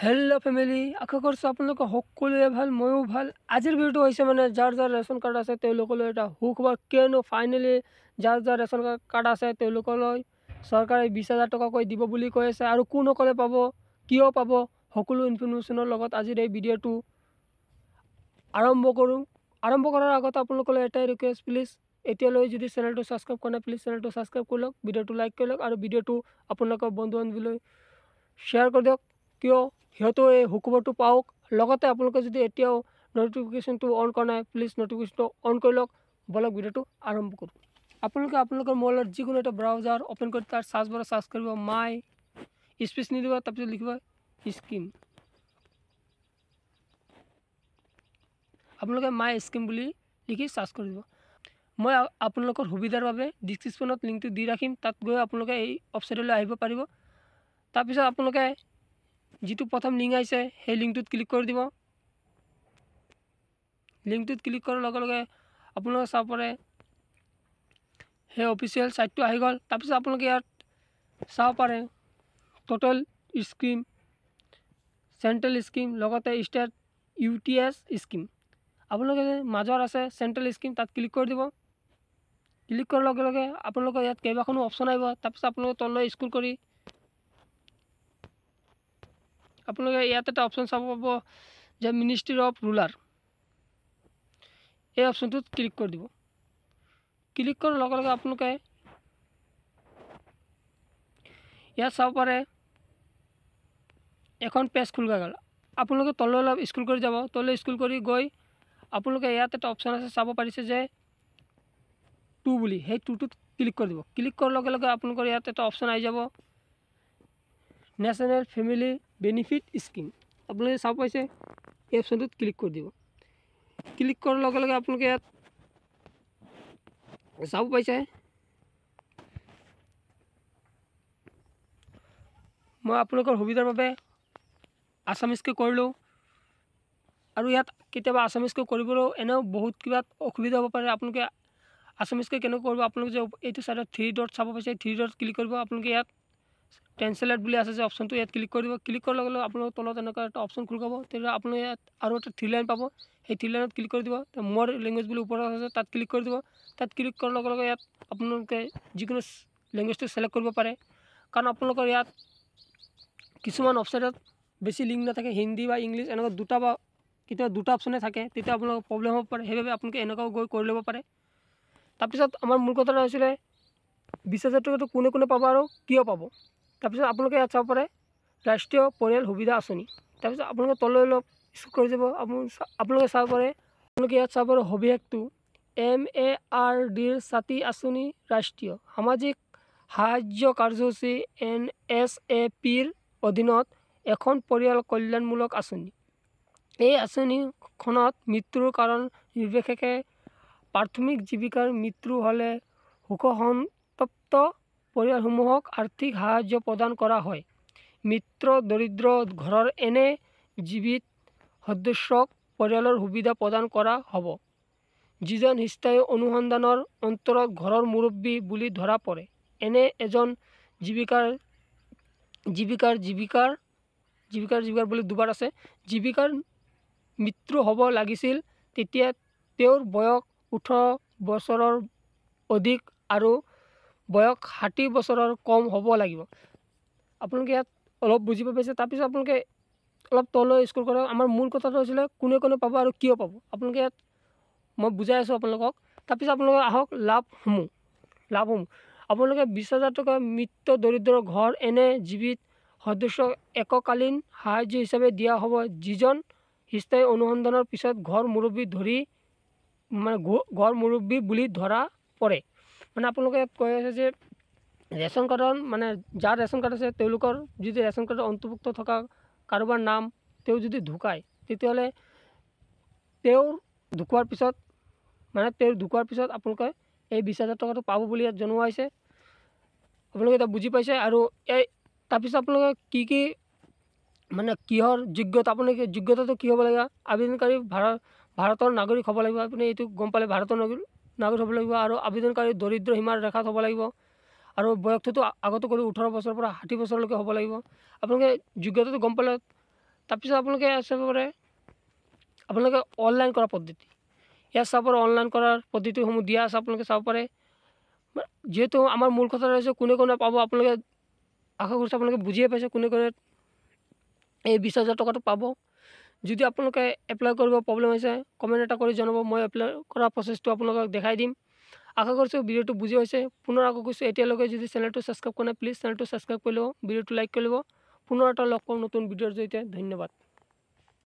hello' family আশা কৰিছোঁ আপোনালোকে সকলোৱে ভাল ময়ো ভাল আজিৰ ভিডিঅ'টো হৈছে মানে যাৰ যাৰ ৰেচন কাৰ্ড আছে তেওঁলোকলৈ এটা সুখবৰ কিয়নো ফাইনেলি যাৰ যাৰ ৰেচন কাৰ্ড আছে তেওঁলোকলৈ চৰকাৰে বিছ হাজাৰ টকাকৈ দিব বুলি কৈ আছে আৰু কোনসকলে পাব কিয় পাব সকলো ইনফৰ্মেশ্যনৰ লগত আজিৰ এই ভিডিঅ'টো আৰম্ভ কৰোঁ আৰম্ভ কৰাৰ আগতে আপোনালোকলৈ এটাই ৰিকুৱেষ্ট প্লিজ এতিয়ালৈ যদি চেনেলটো ছাবস্ক্ৰাইব কৰা নাই প্লিজ চেনেলটো ছাবস্ক্ৰাইব কৰি লওক ভিডিঅ'টো লাইক কৰি লওক আৰু ভিডিঅ'টো আপোনালোকৰ বন্ধু বান্ধৱীলৈ শ্বেয়াৰ কৰি দিয়ক কিয় সিহঁতেও এই সুখবৰটো পাওক লগতে আপোনালোকে যদি এতিয়াও নটিফিকেশ্যনটো অন কৰা নাই প্লিজ নটিফিকেশ্যনটো অন কৰি লওক ব'লক ভিডিঅ'টো আৰম্ভ কৰোঁ আপোনালোকে আপোনালোকৰ মোবাইলত যিকোনো এটা ব্ৰাউজাৰ অ'পেন কৰি তাৰ চাৰ্চ বাৰ চাৰ্চ কৰিব মাই স্পেচ নিদিব তাৰপিছত লিখিব স্কিম আপোনালোকে মাই স্কিম বুলি লিখি চাৰ্চ কৰিব মই আপোনালোকৰ সুবিধাৰ বাবে ডিচক্ৰিপশ্যনত লিংকটো দি ৰাখিম তাত গৈ আপোনালোকে এই ৱেবছাইটলৈ আহিব পাৰিব তাৰপিছত আপোনালোকে যিটো প্ৰথম লিংক আহিছে সেই লিংকটোত ক্লিক কৰি দিব লিংকটোত ক্লিক কৰাৰ লগে লগে আপোনালোকে চাব পাৰে সেই অফিচিয়েল চাইটটো আহি গ'ল তাৰপিছত আপোনালোকে ইয়াত চাব পাৰে টোটেল স্কিম চেণ্ট্ৰেল স্কিম লগতে state U T S scheme আপোনালোকে মাজৰ আছে চেণ্ট্ৰেল স্কিম তাত ক্লিক কৰি দিব ক্লিক কৰাৰ লগে লগে আপোনালোকৰ ইয়াত কেইবাখনো অপশ্যন আহিব তাৰপিছত আপোনালোকে তললৈ স্কুল কৰি আপোনালোকে ইয়াত এটা অপশ্যন চাব পাব যে মিনিষ্ট্ৰী অফ ৰুলাৰ এই অপশ্যনটোত ক্লিক কৰি দিব ক্লিক কৰাৰ লগে লগে আপোনালোকে ইয়াত চাব পাৰে এখন পেজ খোলগা গ'ল আপোনালোকে তললৈ অলপ স্কুল কৰি যাব তললৈ স্কুল কৰি গৈ আপোনালোকে ইয়াত এটা অপশ্যন আছে চাব পাৰিছে যে টু বুলি সেই টুটোত ক্লিক কৰি দিব ক্লিক কৰাৰ লগে লগে আপোনালোকৰ ইয়াত এটা অপশ্যন আহি যাব নেশ্যনেল ফেমিলি বেনিফিট স্কিম আপোনালোকে চাব পাইছে এই অপশ্যনটোত ক্লিক কৰি দিব ক্লিক কৰাৰ লগে লগে আপোনালোকে ইয়াত চাব পাইছে মই আপোনালোকৰ সুবিধাৰ বাবে আছামিজকৈ কৰিলোঁ আৰু ইয়াত কেতিয়াবা আছামিজকৈ কৰিবলৈও এনেও বহুত কিবা অসুবিধা হ'ব পাৰে আপোনালোকে আছামিজকৈ কেনেকৈ কৰিব আপোনালোকে যে এইটো চাইডত থ্ৰী ডট চাব পাইছে থ্ৰী ডট ক্লিক কৰিব আপোনালোকে ইয়াত কেনচেলেট বুলি আছে যে অপশ্যনটো ইয়াত ক্লিক কৰিব ক্লিক কৰাৰ লগে লগে আপোনালোকৰ তলত এনেকুৱা এটা অপশ্যন খোল খাব তেতিয়া আপুনি ইয়াত আৰু এটা থ্ৰী লাইন পাব সেই থ্ৰী লাইনত ক্লিক কৰি দিব মোৰ লেংগুৱেজ বুলি ওপৰত আছে তাত ক্লিক কৰি দিব তাত ক্লিক কৰাৰ লগে লগে ইয়াত আপোনালোকে যিকোনো লেংগুৱেজটো চিলেক্ট কৰিব পাৰে কাৰণ আপোনালোকৰ ইয়াত কিছুমান ৱেবছাইটত বেছি লিংক নাথাকে হিন্দী বা ইংলিছ এনেকুৱা দুটা বা কেতিয়াবা দুটা অপশ্যনে থাকে তেতিয়া আপোনালোকৰ প্ৰব্লেম হ'ব পাৰে সেইবাবে আপোনালোকে এনেকুৱাও গৈ কৰি ল'ব পাৰে তাৰপিছত আমাৰ মূল কথাটো হৈছিলে বিছ হাজাৰ টকাটো কোনে কোনে পাব আৰু কিয় পাব তাৰপিছত আপোনালোকে ইয়াত চাব পাৰে ৰাষ্ট্ৰীয় পৰিয়াল সুবিধা আঁচনি তাৰপিছত আপোনালোকে তললৈ অলপ স্কুল কৰি যাব আপোনালোকে চাব পাৰে আপোনালোকে ইয়াত চাব পাৰে সবিশেষটো এম এ আৰ ডিৰ ছাতি আঁচনি ৰাষ্ট্ৰীয় সামাজিক সাহায্য কাৰ্যসূচী এন এছ এ পিৰ অধীনত এখন পৰিয়াল কল্যাণমূলক আঁচনি এই আঁচনিখনত মৃত্যুৰ কাৰণ নিৰ্বিশেষে প্ৰাথমিক জীৱিকাৰ মৃত্যু হ'লে সন্তপ্ত পৰিয়ালসমূহক আৰ্থিক সাহাৰ্য প্ৰদান কৰা হয় মিত্ৰ দৰিদ্ৰ ঘৰৰ এনে জীৱিত সদস্যক পৰিয়ালৰ সুবিধা প্ৰদান কৰা হ'ব যিজন স্থায়ী অনুসন্ধানৰ অন্তৰত ঘৰৰ মুৰব্বী বুলি ধৰা পৰে এনে এজন জীৱিকাৰ জীৱিকাৰ জীৱিকাৰ জীৱিকাৰ জীৱিকাৰ বুলি দুবাৰ আছে জীৱিকাৰ মৃত্যু হ'ব লাগিছিল তেতিয়া তেওঁৰ বয়স ওঠৰ বছৰৰ অধিক আৰু বয়স ষাঠি বছৰৰ কম হ'ব লাগিব আপোনালোকে ইয়াত অলপ বুজিব পাইছে তাৰপিছত আপোনালোকে অলপ তললৈ স্কুল কৰক আমাৰ মূল কথাটো হৈছিলে কোনে কোনে পাব আৰু কিয় পাব আপোনালোকে ইয়াত মই বুজাই আছোঁ আপোনালোকক তাৰপিছত আপোনালোকে আহক লাভসমূহ লাভসমূহ আপোনালোকে বিছ হাজাৰ টকা মৃত্যু দৰিদ্ৰ ঘৰ এনে জীৱিত সদস্য এককালীন সাহাৰ্য হিচাপে দিয়া হ'ব যিজন স্থায়ী অনুসন্ধানৰ পিছত ঘৰ মুৰব্বী ধৰি মানে ঘৰ মুৰব্বী বুলি ধৰা পৰে মানে আপোনালোকে ইয়াত কৈ আছে যে ৰেচন কাৰ্ডৰ মানে যাৰ ৰেচন কাৰ্ড আছে তেওঁলোকৰ যদি ৰেচন কাৰ্ডৰ অন্তৰ্ভুক্ত থকা কাৰোবাৰ নাম তেওঁ যদি ঢুকায় তেতিয়াহ'লে তেওঁৰ ঢুকোৱাৰ পিছত মানে তেওঁ ঢুকোৱাৰ পিছত আপোনালোকে এই বিছ হাজাৰ টকাটো পাব বুলি ইয়াত জনোৱা হৈছে আপোনালোকে এতিয়া বুজি পাইছে আৰু এই তাৰপিছত আপোনালোকে কি কি মানে কিহৰ যোগ্যতা আপোনালোকে যোগ্যতাটো কি হ'ব লাগে আবেদনকাৰী ভাৰত ভাৰতৰ নাগৰিক হ'ব লাগিব আপুনি এইটো গম পালে ভাৰতৰ নাগৰিক নাগৰিক হ'ব লাগিব আৰু আবেদনকাৰী দৰিদ্ৰ সীমাৰ ৰেখাত হ'ব লাগিব আৰু বয়সটোতো আগতে কৰি ওঠৰ বছৰৰ পৰা ষাঠি বছৰলৈকে হ'ব লাগিব আপোনালোকে যোগ্যতাটো গম পালে তাৰপিছত আপোনালোকে চাব পাৰে আপোনালোকে অনলাইন কৰা পদ্ধতি ইয়াত চাব পাৰে অনলাইন কৰাৰ পদ্ধতিসমূহ দিয়া আছে আপোনালোকে চাব পাৰে যিহেতু আমাৰ মূল কথা হৈছে কোনে কোনে পাব আপোনালোকে আশা কৰিছোঁ আপোনালোকে বুজিয়ে পাইছে কোনে কোনে এই বিছ হাজাৰ টকাটো পাব যদি আপোনালোকে এপ্লাই কৰিব প্ৰব্লেম হৈছে কমেণ্ট এটা কৰি জনাব মই এপ্লাই কৰা প্ৰচেছটো আপোনালোকক দেখাই দিম আশা কৰিছোঁ ভিডিঅ'টো বুজি হৈছে পুনৰ আকৌ কৈছোঁ এতিয়ালৈকে যদি চেনেলটো ছাবস্ক্ৰাইব কৰা নাই প্লিজ চেনেলটো ছাবস্ক্ৰাইব কৰি ল'ব ভিডিঅ'টো লাইক কৰি ল'ব পুনৰ এটা লগ পাম নতুন ভিডিঅ'ৰ জৰিয়তে ধন্যবাদ